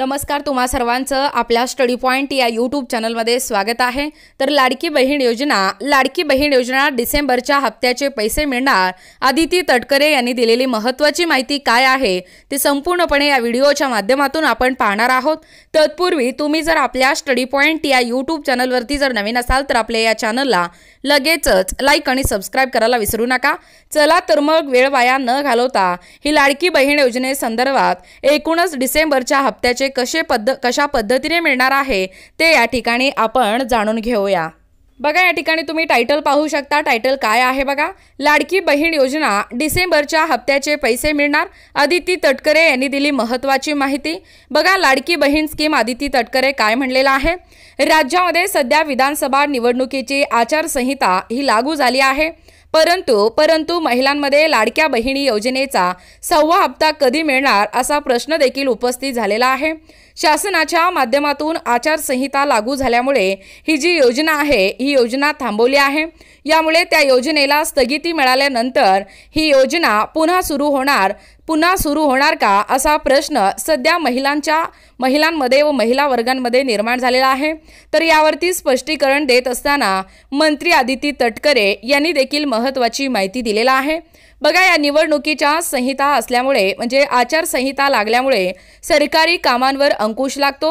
नमस्कार तुम्हा सर्वांचं आपल्या स्टडी पॉइंट या यूट्यूब चॅनलमध्ये स्वागत आहे तर लाडकी बहीण योजना लाडकी बहीण योजना डिसेंबरच्या हप्त्याचे पैसे मिळणार आदिती तटकरे यांनी दिलेली महत्त्वाची माहिती काय आहे ते संपूर्णपणे या व्हिडिओच्या माध्यमातून आपण पाहणार आहोत तत्पूर्वी तुम्ही जर आपल्या स्टडी पॉईंट या यूट्यूब चॅनलवरती जर नवीन असाल तर आपल्या या चॅनलला लगेचच लाईक आणि सबस्क्राईब करायला विसरू नका चला तर मग वेळ वाया न घालवता ही लाडकी बहीण योजनेसंदर्भात एकूणच डिसेंबरच्या हप्त्याचे कसे पद्ध कशा पद्धतीने मिळणार आहे ते या ठिकाणी आपण जाणून घेऊया बघा या ठिकाणी तुम्ही टायटल पाहू शकता टायटल काय आहे बघा लाडकी बहीण योजना डिसेंबरच्या हप्त्याचे पैसे मिळणार आदिती तटकरे यांनी दिली महत्त्वाची माहिती बघा लाडकी बहीण स्कीम आदिती तटकरे काय म्हणलेलं आहे राज्यामध्ये सध्या विधानसभा निवडणुकीची आचारसंहिता ही लागू झाली आहे परंतु परंतु महिलांमध्ये लाडक्या बहिणी योजनेचा सव्वा हप्ता कधी मिळणार असा प्रश्न देखील उपस्थित झालेला आहे शासनाच्या माध्यमातून आचारसंहिता लागू झाल्यामुळे ही जी योजना आहे ही योजना थांबवली आहे यामुळे त्या योजनेला स्थगिती मिळाल्यानंतर ही योजना पुन्हा सुरू होणार पुन्हा सुरू होणार का असा प्रश्न सध्या महिलांच्या महिलांमध्ये व महिला वर्गांमध्ये निर्माण झालेला आहे तर यावरती स्पष्टीकरण देत असताना मंत्री आदिती तटकरे यांनी देखील महत्वाची माहिती दिलेला आहे बघा या निवडणुकीच्या संहिता असल्यामुळे म्हणजे आचारसंहिता लागल्यामुळे सरकारी कामांवर अंकुश लागतो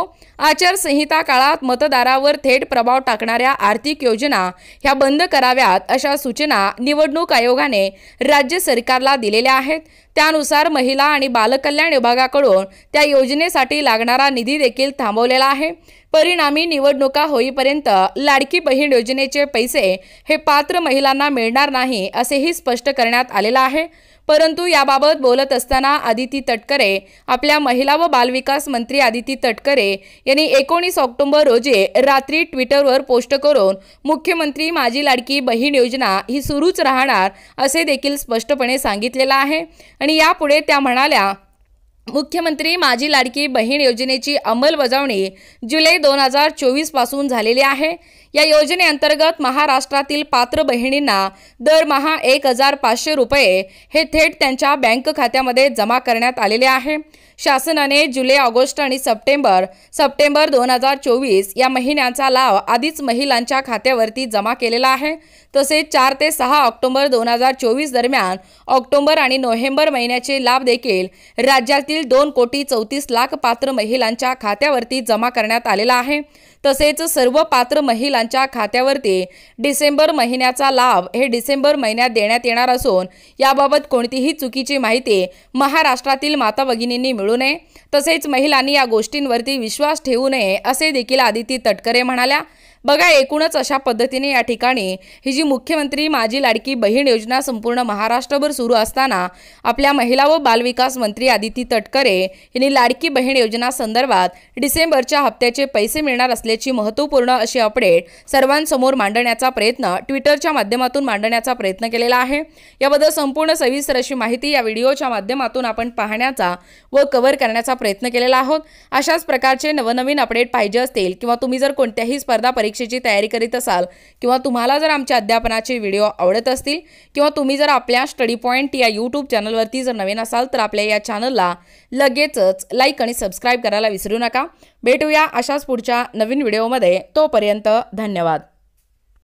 आचारसंहिता काळात मतदारावर थेट प्रभाव टाकणाऱ्या आर्थिक योजना ह्या बंद कराव्यात अशा सूचना निवडणूक आयोगाने राज्य सरकारला दिलेल्या आहेत त्यानुसार महिला आणि बालकल्याण विभागाकडून त्या योजनेसाठी लागणारा निधी देखील थांबवलेला आहे परिणामी निवडणुका होईपर्यंत लाडकी बहीण योजनेचे पैसे हे पात्र महिलांना मिळणार नाही असेही स्पष्ट करण्यात आलेलं आहे परंतु याबाबत बोलत असताना आदिती तटकरे आपल्या महिला व बालविकास मंत्री आदिती तटकरे यांनी एकोणीस ऑक्टोबर रोजी रात्री ट्विटरवर पोस्ट करून मुख्यमंत्री माझी लाडकी बहीण योजना ही सुरूच राहणार असे देखील स्पष्टपणे सांगितलेलं आहे आणि यापुढे त्या म्हणाल्या मुख्यमंत्री माझी लाडकी बहीण योजनेची अंमलबजावणी जुलै दोन हजार चोवीसपासून झालेली आहे या योजनेअंतर्गत महाराष्ट्रातील पात्र बहिणींना दरमहा एक हजार पाचशे रुपये हे थेट त्यांच्या बँक खात्यामध्ये जमा करण्यात आलेले आहे शासनाने जुलै ऑगस्ट आणि सप्टेंबर सप्टेंबर दोन हजार चोवीस या महिन्याचा लाभ आधीच महिलांच्या खात्यावरती जमा केलेला आहे तसेच चार ते सहा ऑक्टोबर दोन हजार चोवीस दरम्यान ऑक्टोबर आणि नोव्हेंबर महिन्याचे लाभ देखील राज्यातील देशातील दोन कोटी चौतीस लाख पात्र महिलांच्या खात्यावरती जमा करण्यात आलेला आहे तसेच सर्व पात्र महिलांच्या खात्यावरती डिसेंबर महिन्याचा लाभ हे डिसेंबर महिन्यात देण्यात येणार असून याबाबत कोणतीही चुकीची माहिती महाराष्ट्रातील माता भगिनींनी मिळू नये तसेच महिलांनी या गोष्टींवरती विश्वास ठेवू नये असे देखील आदिती तटकरे म्हणाल्या बघा एकूणच अशा पद्धतीने या ठिकाणी ही जी मुख्यमंत्री माझी लाडकी बहीण योजना संपूर्ण महाराष्ट्रभर सुरू असताना आपल्या महिला व बालविकास मंत्री आदिती तटकरे यांनी लाडकी बहीण योजना संदर्भात डिसेंबरच्या हप्त्याचे पैसे मिळणार असल्याची महत्त्वपूर्ण अशी अपडेट सर्वांसमोर मांडण्याचा प्रयत्न ट्विटरच्या माध्यमातून मांडण्याचा प्रयत्न केलेला आहे याबद्दल संपूर्ण सविस्तर अशी माहिती या व्हिडिओच्या माध्यमातून आपण पाहण्याचा व कव्हर करण्याचा प्रयत्न केलेला आहोत अशाच प्रकारचे नवनवीन अपडेट पाहिजे असतील किंवा तुम्ही जर कोणत्याही स्पर्धा परीक्षा परीक्षेची तयारी करीत असाल किंवा तुम्हाला जर आमच्या अध्यापनाचे व्हिडिओ आवडत असतील किंवा तुम्ही जर आपल्या स्टडी पॉईंट या यूट्यूब चॅनलवरती जर नवीन असाल तर आपल्या या चॅनलला लगेचच लाईक आणि सबस्क्राईब करायला विसरू नका भेटूया अशाच पुढच्या नवीन व्हिडिओमध्ये तोपर्यंत धन्यवाद